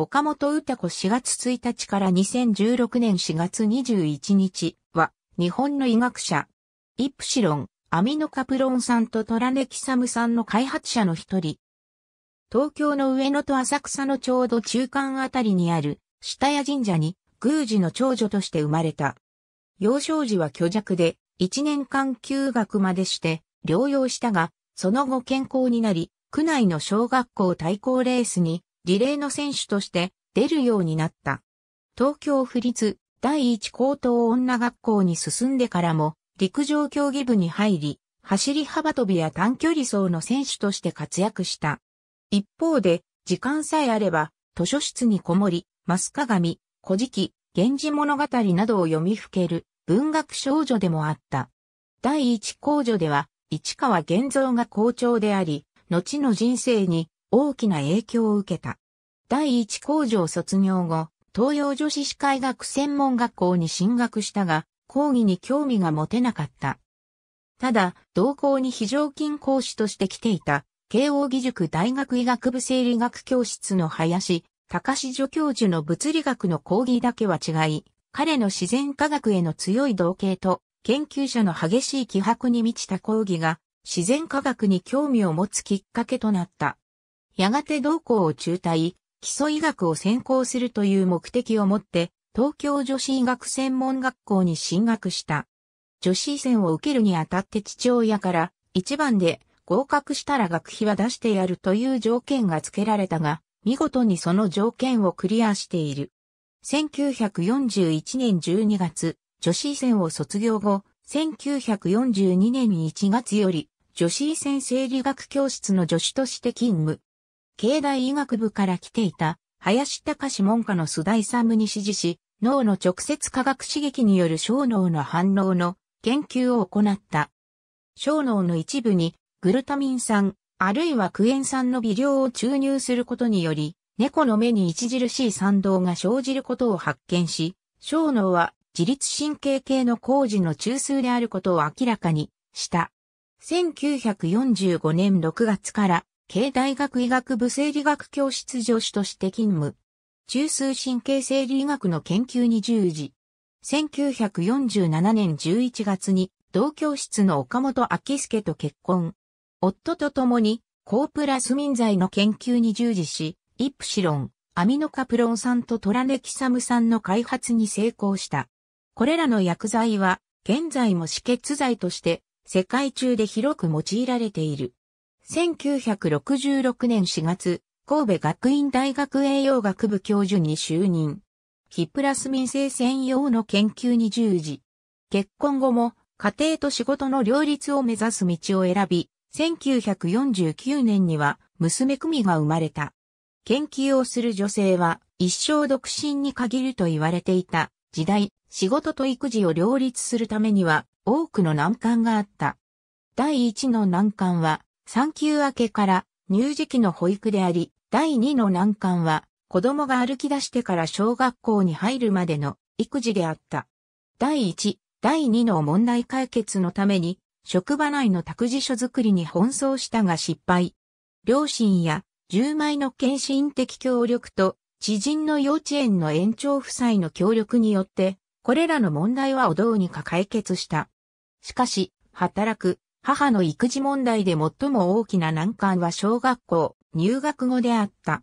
岡本歌子4月1日から2016年4月21日は、日本の医学者、イプシロン、アミノカプロンさんとトラネキサムさんの開発者の一人。東京の上野と浅草のちょうど中間あたりにある、下谷神社に、宮司の長女として生まれた。幼少時は虚弱で、1年間休学までして、療養したが、その後健康になり、区内の小学校対抗レースにリレーの選手として出るようになった。東京府立第一高等女学校に進んでからも陸上競技部に入り、走り幅跳びや短距離走の選手として活躍した。一方で、時間さえあれば、図書室にこもり、マス鏡、古事記、源氏物語などを読みふける文学少女でもあった。第一工女では、市川玄造が校長であり、後の人生に大きな影響を受けた。第一工場卒業後、東洋女子歯科医学専門学校に進学したが、講義に興味が持てなかった。ただ、同校に非常勤講師として来ていた、慶応義塾大学医学部生理学教室の林、高志助教授の物理学の講義だけは違い、彼の自然科学への強い同型と、研究者の激しい気迫に満ちた講義が、自然科学に興味を持つきっかけとなった。やがて同校を中退、基礎医学を専攻するという目的を持って、東京女子医学専門学校に進学した。女子医専を受けるにあたって父親から、一番で合格したら学費は出してやるという条件が付けられたが、見事にその条件をクリアしている。1941年12月、女子医専を卒業後、1942年1月より、女子医専生理学教室の助手として勤務。経大医学部から来ていた、林隆門下の須田勇に指示し、脳の直接化学刺激による小脳の反応の研究を行った。小脳の一部にグルタミン酸、あるいはクエン酸の微量を注入することにより、猫の目に著しい賛同が生じることを発見し、小脳は自律神経系の工事の中枢であることを明らかにした。1945年6月から慶大学医学部生理学教室助手として勤務。中枢神経生理学の研究に従事。1947年11月に同教室の岡本明介と結婚。夫と共に、ープラスミン剤の研究に従事し、イプシロン、アミノカプロン酸とトラネキサム酸の開発に成功した。これらの薬剤は、現在も止血剤として、世界中で広く用いられている。1966年4月、神戸学院大学栄養学部教授に就任。ヒプラス民生専用の研究に従事。結婚後も家庭と仕事の両立を目指す道を選び、1949年には娘組が生まれた。研究をする女性は一生独身に限ると言われていた時代、仕事と育児を両立するためには多くの難関があった。第一の難関は産休明けから乳児期の保育であり、第2の難関は、子供が歩き出してから小学校に入るまでの育児であった。第1、第2の問題解決のために、職場内の託児所作りに奔走したが失敗。両親や、10枚の献身的協力と、知人の幼稚園の園長夫妻の協力によって、これらの問題はおどうにか解決した。しかし、働く、母の育児問題で最も大きな難関は小学校、入学後であった。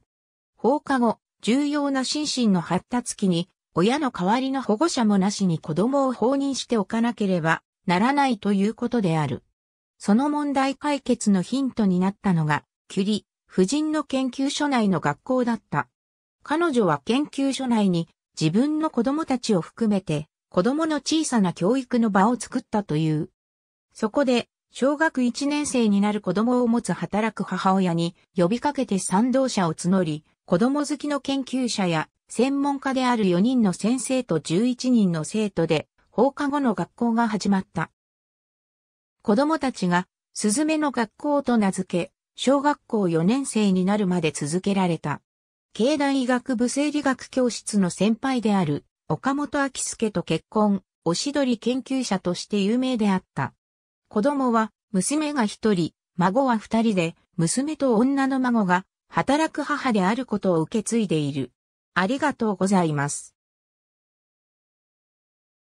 放課後、重要な心身の発達期に、親の代わりの保護者もなしに子供を放任しておかなければならないということである。その問題解決のヒントになったのが、キュリ、夫人の研究所内の学校だった。彼女は研究所内に自分の子供たちを含めて子供の小さな教育の場を作ったという。そこで小学1年生になる子供を持つ働く母親に呼びかけて賛同者を募り、子供好きの研究者や専門家である4人の先生と11人の生徒で放課後の学校が始まった。子供たちがスズメの学校と名付け、小学校4年生になるまで続けられた。経団医学部生理学教室の先輩である岡本明介と結婚、おしどり研究者として有名であった。子供は娘が一人、孫は二人で、娘と女の孫が働く母であることを受け継いでいる。ありがとうございます。